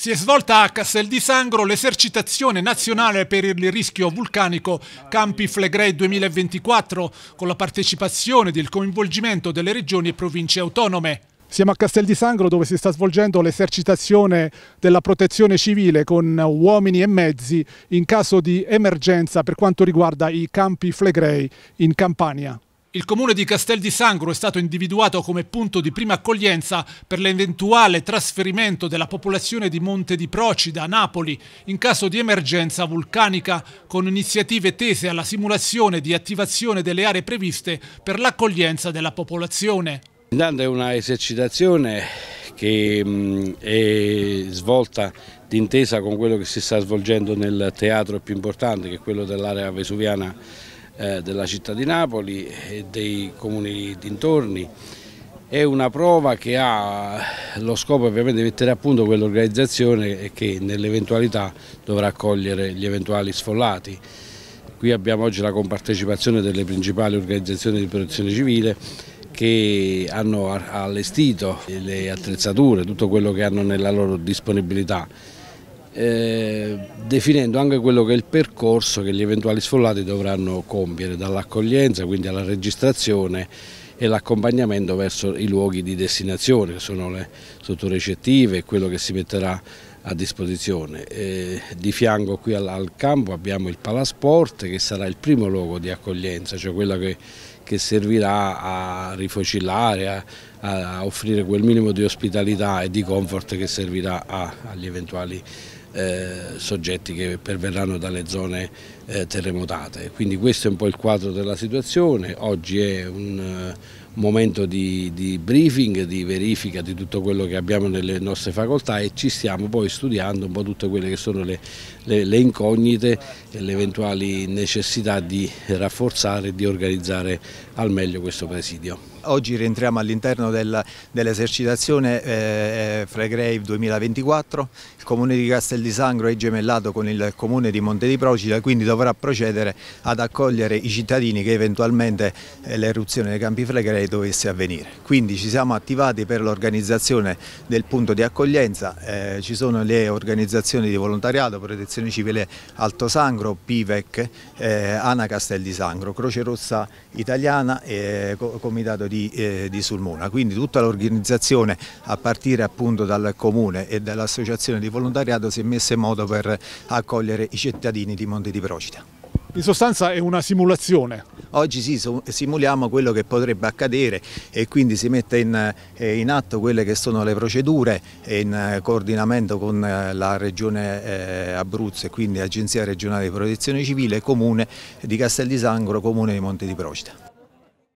Si è svolta a Castel di Sangro l'esercitazione nazionale per il rischio vulcanico Campi Flegrei 2024 con la partecipazione e il coinvolgimento delle regioni e province autonome. Siamo a Castel di Sangro dove si sta svolgendo l'esercitazione della protezione civile con uomini e mezzi in caso di emergenza per quanto riguarda i campi Flegrei in Campania. Il comune di Castel di Sangro è stato individuato come punto di prima accoglienza per l'eventuale trasferimento della popolazione di Monte di Procida a Napoli in caso di emergenza vulcanica, con iniziative tese alla simulazione di attivazione delle aree previste per l'accoglienza della popolazione. Intanto è una esercitazione che mm, è svolta d'intesa con quello che si sta svolgendo nel teatro più importante, che è quello dell'area vesuviana eh, della città di Napoli e dei comuni dintorni. È una prova che ha lo scopo ovviamente di mettere a punto quell'organizzazione che nell'eventualità dovrà accogliere gli eventuali sfollati. Qui abbiamo oggi la compartecipazione delle principali organizzazioni di protezione civile che hanno allestito le attrezzature, tutto quello che hanno nella loro disponibilità eh, definendo anche quello che è il percorso che gli eventuali sfollati dovranno compiere dall'accoglienza, quindi alla registrazione e l'accompagnamento verso i luoghi di destinazione, che sono le sottorecettive e quello che si metterà a disposizione. Eh, di fianco qui al, al, campo abbiamo il Palasport che sarà il primo luogo di accoglienza, cioè quello che, che servirà a rifocillare, a, a, offrire quel minimo di ospitalità e di comfort che servirà a, agli eventuali eh, soggetti che perverranno dalle zone eh, terremotate. Quindi questo è un po' il quadro della situazione, oggi è un momento di, di, briefing, di verifica di tutto quello che abbiamo nelle nostre facoltà e ci stiamo poi studiando un po' tutte quelle che sono le, le, le incognite e le eventuali necessità di rafforzare e di organizzare al meglio questo presidio. Oggi rientriamo all'interno dell'esercitazione dell eh, eh Fregrave 2024, il comune di Castel di Sangro è gemellato con il comune di Monte di Procida, quindi dovrà procedere ad accogliere i cittadini che eventualmente eh, l'eruzione dei campi Fregrave dovesse avvenire. Quindi ci siamo attivati per l'organizzazione del punto di accoglienza, eh, ci sono le organizzazioni di volontariato, Protezione Civile Alto Sangro, PIVEC, eh, Ana Castel di Sangro, Croce Rossa Italiana e eh, Comitato di, eh, di Sulmona, quindi tutta l'organizzazione a partire appunto dal comune e dall'associazione di volontariato si è messa in modo per accogliere i cittadini di Monte di Procita. In sostanza è una simulazione. Oggi sì, simuliamo quello che potrebbe accadere e quindi si mette in, eh, in atto quelle che sono le procedure in eh, coordinamento con eh, la Regione Abruzzo e quindi Agenzia Regionale di Protezione Civile, Comune di Castel di Sangro, Comune di Monte di Procita.